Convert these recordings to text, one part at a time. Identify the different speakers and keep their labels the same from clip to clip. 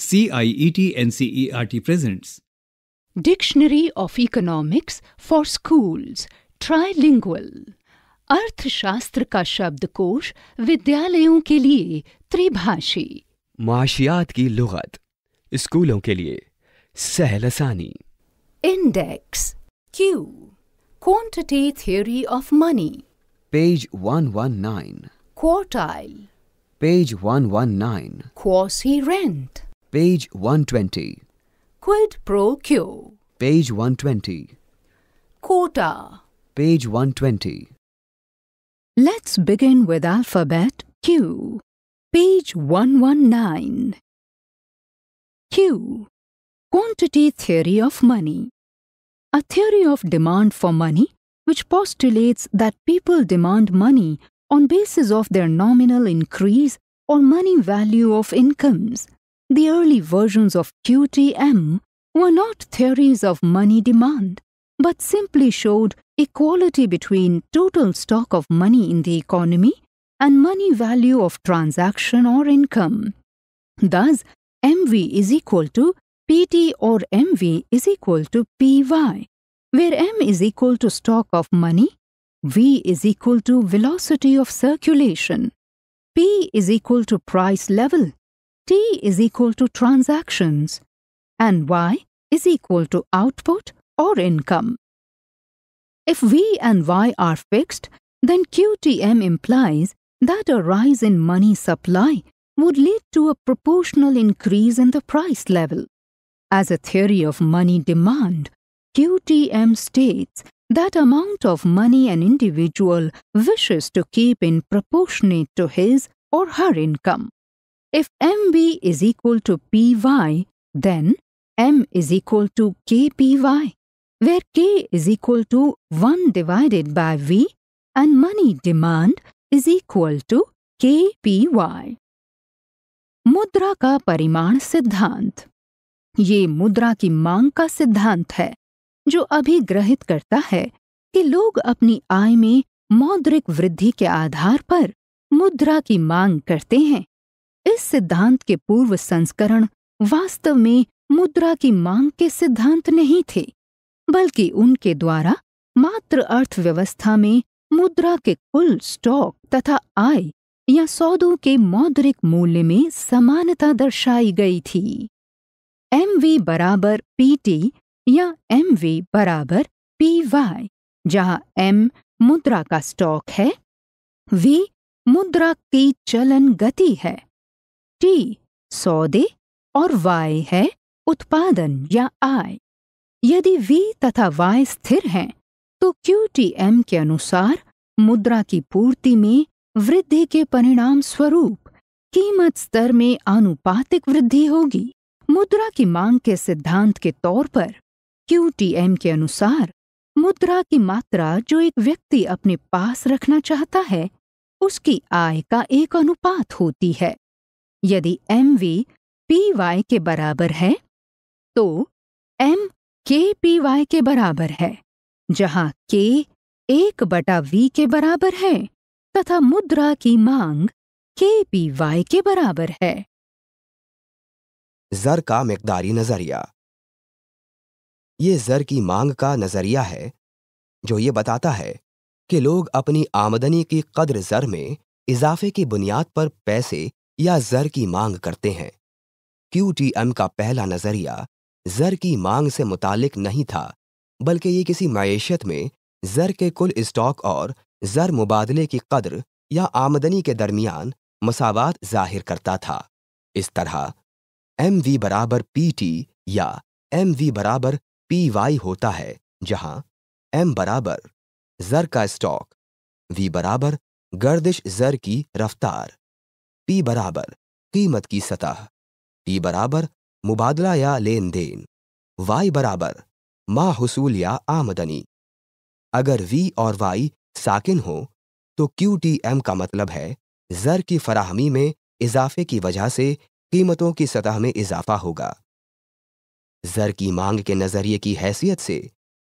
Speaker 1: CIET NCERT presents
Speaker 2: Dictionary of Economics for Schools Trilingual अर्थशास्त्र का शब्दकोश विद्यालयों के लिए त्रिभाषी
Speaker 1: माशियात की लुगत स्कूलों के लिए सहलसानी
Speaker 2: index Q quantity theory of money
Speaker 1: page 119
Speaker 2: quartile
Speaker 1: page 119 quasi rent Page 120. Quid pro quo. Page 120. Quota. Page 120.
Speaker 2: Let's begin with alphabet Q. Page 119. Q. Quantity theory of money. A theory of demand for money which postulates that people demand money on basis of their nominal increase or money value of incomes the early versions of QTM were not theories of money demand, but simply showed equality between total stock of money in the economy and money value of transaction or income. Thus, MV is equal to PT or MV is equal to PY, where M is equal to stock of money, V is equal to velocity of circulation, P is equal to price level, T is equal to transactions and Y is equal to output or income. If V and Y are fixed, then QTM implies that a rise in money supply would lead to a proportional increase in the price level. As a theory of money demand, QTM states that amount of money an individual wishes to keep in proportionate to his or her income. If MB is equal to PY, then M is equal to KPY, where K is equal to 1 divided by V and money demand is equal to KPY. Mudra ka परिमाण siddhant. Ye mudra ki मांग ka siddhant hai, jo abhi grahit karta hai ki log apni aay mein मौद्रिक वृद्धि के आधार पर मुद्रा की मांग करते हैं इस सिद्धांत के पूर्व संस्करण वास्तव में मुद्रा की मांग के सिद्धांत नहीं थे बल्कि उनके द्वारा मात्र अर्थव्यवस्था में मुद्रा के कुल स्टॉक तथा आय या सौदों के मौद्रिक मूल्य में समानता दर्शाई गई थी एम वी बराबर पी टी या एम वी बराबर पी वाई जहाँ एम मुद्रा का स्टॉक है वी मुद्रा की चलन गति है टी सौदे और वाय है उत्पादन या आय यदि वी तथा वाय स्थिर हैं तो क्यू टी एम के अनुसार मुद्रा की पूर्ति में वृद्धि के परिणाम स्वरूप कीमत स्तर में आनुपातिक वृद्धि होगी मुद्रा की मांग के सिद्धांत के तौर पर क्यू टी एम के अनुसार मुद्रा की मात्रा जो एक व्यक्ति अपने पास रखना चाहता है उसकी आय का एक अनुपात होती है यदि एम वी पी वाई के बराबर है तो एम के पी वाई के बराबर है जहाँ के एक बटा वी के बराबर है तथा मुद्रा की मांग के पी वाई के बराबर है
Speaker 1: जर का मकदारी नजरिया ये जर की मांग का नजरिया है जो ये बताता है कि लोग अपनी आमदनी की कद्र जर में इजाफे की बुनियाद पर पैसे या जर की मांग करते हैं क्यू टी एम का पहला नजरिया जर की मांग से मुतालिक नहीं था बल्कि ये किसी मैशियत में जर के कुल स्टॉक और जर मुबादले की कदर या आमदनी के दरमियान मसावत जाहिर करता था इस तरह एम वी बराबर पी टी या एम वी बराबर पी वाई होता है जहां एम बराबर जर का स्टॉक वी बराबर गर्दिश जर की रफ्तार पी बराबर कीमत की सतह टी बराबर मुबादला या लेन देन वाई बराबर मा हसूल या आमदनी अगर वी और वाई साकिन हो तो क्यू टी एम का मतलब है ज़र की फराहमी में इजाफे की वजह से कीमतों की सतह में इजाफा होगा ज़र की मांग के नज़रिए की हैसियत से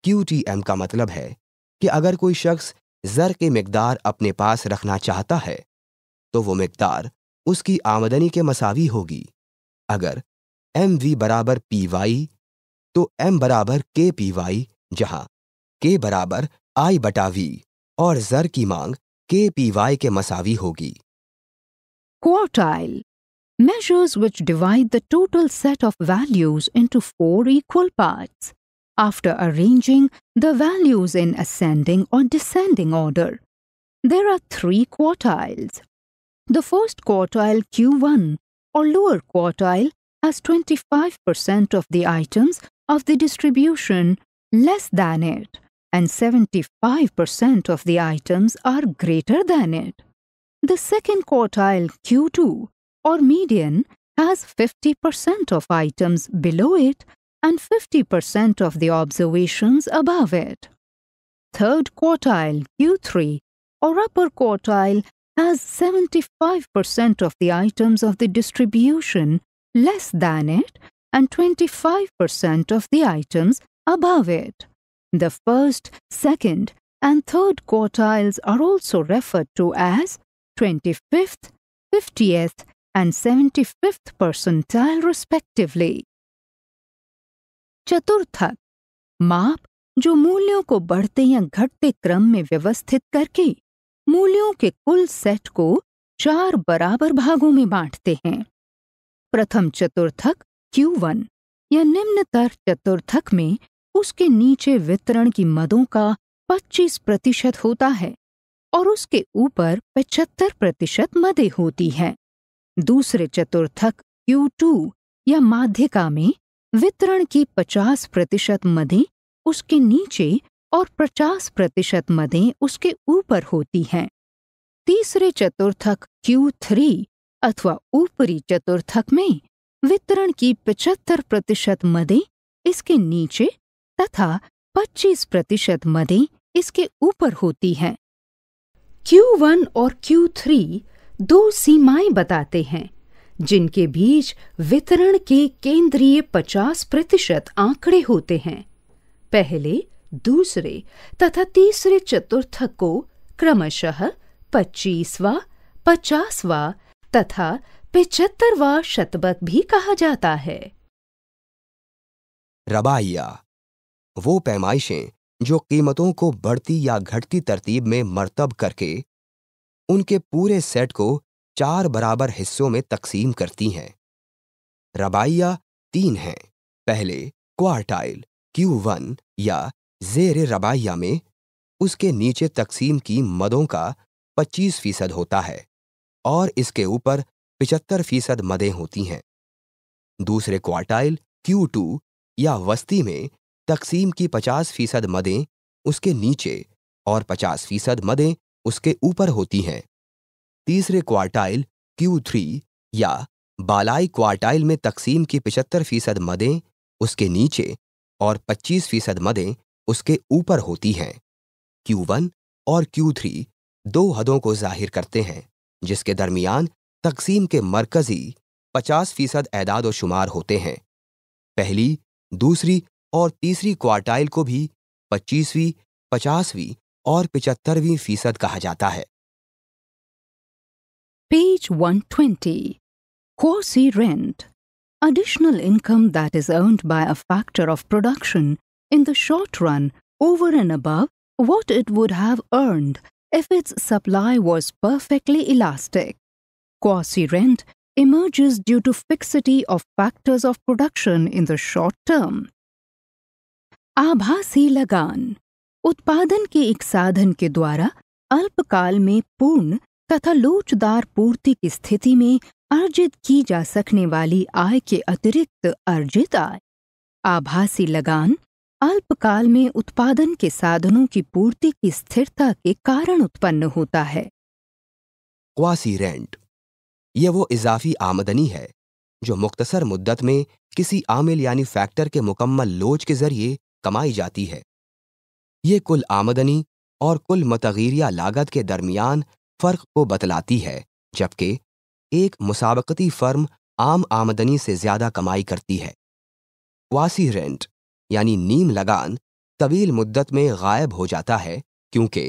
Speaker 1: क्यू टी एम का मतलब है कि अगर कोई शख्स ज़र के मकदार अपने पास रखना चाहता है तो वो मकदार उसकी आमदनी के मसावी होगी अगर एम वी बराबर पी वाई तो एम बराबर के पी वाई जहां के बराबर आई बटा वी और जर की मांग के पी वाई के मसावी होगी
Speaker 2: quartile measures which divide the total set of values into four equal parts after arranging the values in ascending और descending order there are three quartiles The first quartile Q1 or lower quartile has 25% of the items of the distribution less than it and 75% of the items are greater than it. The second quartile Q2 or median has 50% of items below it and 50% of the observations above it. Third quartile Q3 or upper quartile has 75% of the items of the distribution less than it and 25% of the items above it. The first, second, and third quartiles are also referred to as 25th, 50th, and 75th percentile respectively. चतुर्थक map jo मूल्यों को बढ़ते या घटते क्रम में व्यवस्थित मूल्यों के कुल सेट को चार बराबर भागों में बांटते हैं प्रथम चतुर्थक Q1 या निम्नतर चतुर्थक में उसके नीचे वितरण की मदों का 25 प्रतिशत होता है और उसके ऊपर 75 प्रतिशत मदें होती हैं दूसरे चतुर्थक Q2 या माध्यिका में वितरण की 50 प्रतिशत मदें उसके नीचे और पचास प्रतिशत मदें उसके ऊपर होती हैं तीसरे चतुर्थक क्यू थ्री अथवा ऊपरी चतुर्थक में वितरण की पचहत्तर प्रतिशत मदें इसके नीचे तथा पच्चीस प्रतिशत मदें इसके ऊपर होती हैं Q1 और Q3 दो सीमाएं बताते हैं जिनके बीच वितरण के केंद्रीय पचास प्रतिशत आंकड़े होते हैं पहले दूसरे तथा तीसरे चतुर्थ को क्रमशः पच्चीसवा पचासवा तथा पिचहत्तरवा शतबक भी कहा जाता है
Speaker 1: रबाइया वो पैमाइशें जो कीमतों को बढ़ती या घटती तरतीब में मरतब करके उनके पूरे सेट को चार बराबर हिस्सों में तकसीम करती हैं रबाइया तीन हैं पहले क्वार्टाइल Q1 या जेर रबाइया में उसके नीचे तकसीम की मदों का 25 फीसद होता है और इसके ऊपर 75 फीसद मदें होती हैं दूसरे क्वार्टाइल Q2 या वस्ती में तकसीम की 50 फीसद मदें उसके नीचे और 50 फीसद मदें उसके ऊपर होती हैं तीसरे क्वार्टाइल Q3 या बालाई क्वार्टाइल में तकसीम की 75 फीसद मदें उसके नीचे और 25 फीसद मदें उसके ऊपर होती हैं Q1 और Q3 दो हदों को जाहिर करते हैं जिसके दरमियान तकसीम के मरकजी 50 फीसद एदाद व शुमार होते हैं पहली दूसरी और तीसरी क्वार्टाइल को भी 25वीं, 50वीं और 75वीं फीसद कहा जाता है
Speaker 2: page 120 Quasi rent additional income that is earned by a factor of production in the short run over and above what it would have earned if its supply was perfectly elastic. Quasi rent emerges due to fixity of factors of production in the short term. आभासी लगान उत्पादन के एक साधन के द्वारा अल्पकाल में पूर्ण तथा लोचदार पूर्ति की स्थिति में अर्जित की जा सकने वाली आय के अतिरिक्त अर्जित आय आभासी लगान अल्पकाल में उत्पादन के साधनों की पूर्ति की स्थिरता के कारण उत्पन्न होता है
Speaker 1: क्वासी रेंट यह वो इजाफी आमदनी है जो मुख्तसर मुद्दत में किसी आमिल यानी फैक्टर के मुकम्मल लोच के जरिए कमाई जाती है ये कुल आमदनी और कुल मतगीरिया लागत के दरमियान फर्क को बतलाती है जबकि एक मुसाबकती फर्म आम आमदनी से ज्यादा कमाई करती है क्वासी रेंट यानी नीम लगान तवील मुद्दत में गायब हो जाता है क्योंकि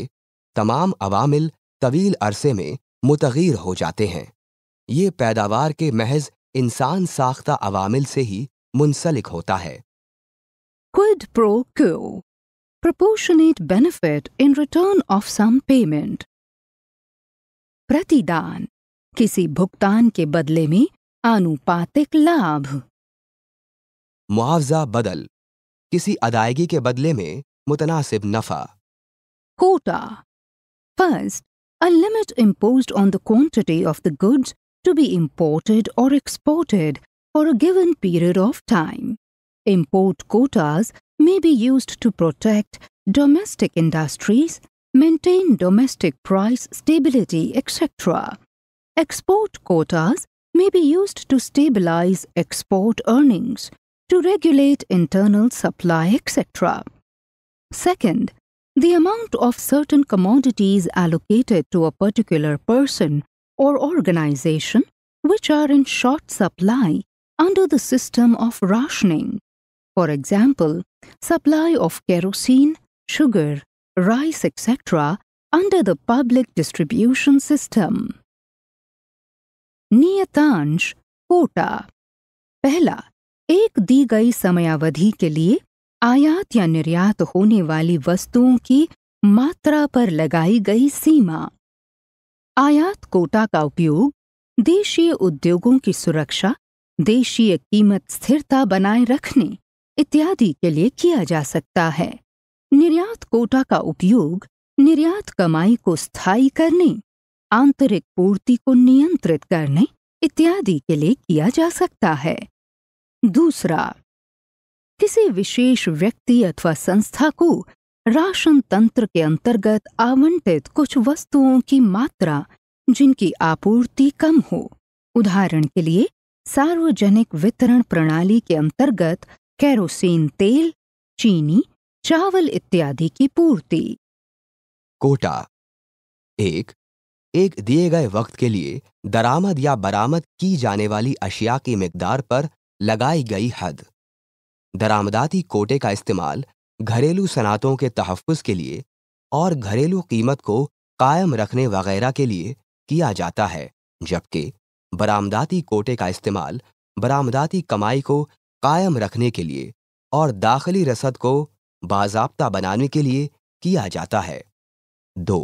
Speaker 1: तमाम अवामिल तवील अरसे में मुतगीर हो जाते हैं ये पैदावार के महज इंसान साख्ता अवामिल से ही मुंसलिक होता है
Speaker 2: quid pro quo proportionate benefit in return of some payment प्रतिदान किसी भुगतान के बदले में आनुपातिक लाभ
Speaker 1: मुआवजा बदल किसी अदायगी के बदले में मुतनासिब नफा
Speaker 2: quota first a limit impose on the quantity of the goods to be imported और exported for a given period of time import quotas may be used to protect domestic industries maintain domestic price stability etcetera export quotas may be used to stabilise export earnings to regulate internal supply, etc. Second, the amount of certain commodities allocated to a particular person or organization which are in short supply under the system of rationing. For example, supply of kerosene, sugar, rice, etc., under the public distribution system. Niyatanj quota, pehla. एक दी गई समयावधि के लिए आयात या निर्यात होने वाली वस्तुओं की मात्रा पर लगाई गई सीमा आयात कोटा का उपयोग देशीय उद्योगों की सुरक्षा देशीय कीमत स्थिरता बनाए रखने इत्यादि के लिए किया जा सकता है निर्यात कोटा का उपयोग निर्यात कमाई को स्थायी करने आंतरिक पूर्ति को नियंत्रित करने इत्यादि के लिए किया जा सकता है दूसरा किसी विशेष व्यक्ति अथवा संस्था को राशन तंत्र के अंतर्गत आवंटित कुछ वस्तुओं की मात्रा जिनकी आपूर्ति कम हो उदाहरण के लिए सार्वजनिक वितरण प्रणाली के अंतर्गत कैरोसिन तेल चीनी चावल इत्यादि की पूर्ति
Speaker 1: कोटा एक एक दिए गए वक्त के लिए दरामद या बरामद की जाने वाली अशिया की मकदार पर लगाई गई हद दरामदाती कोटे का इस्तेमाल घरेलू सनातों के तहफ़ के लिए और घरेलू कीमत को कायम रखने वगैरह के लिए किया जाता है जबकि बरामदाती कोटे का इस्तेमाल बरामदाती कमाई को कायम रखने के लिए और दाखिली रसद को बाजाबता बनाने के लिए किया जाता है दो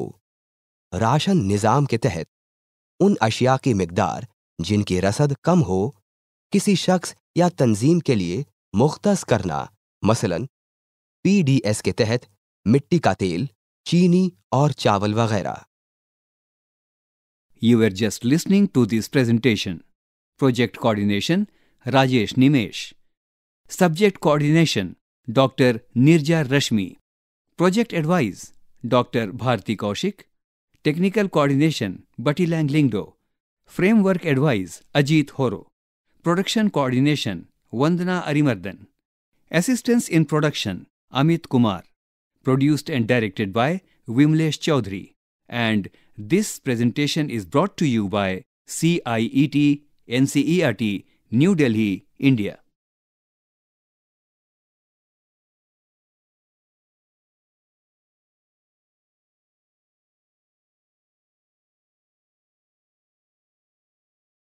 Speaker 1: राशन निज़ाम के तहत उन अशिया की मकदार जिनकी रसद कम हो किसी शख्स या तंजीम के लिए मुख्त करना मसलन पीडीएस के तहत मिट्टी का तेल चीनी और चावल वगैरह you are just listening to this presentation project coordination Rajesh Nimesh subject coordination doctor Nirja Rashmi project advise doctor Bharti Kaushik technical coordination Bati Lang Lyngdoh framework advise Ajit Horo Production Coordination Vandana Arimardhan. Assistance in Production Amit Kumar. Produced and directed by Vimlesh Chaudhary. And this presentation is brought to you by CIET NCERT, New Delhi, India.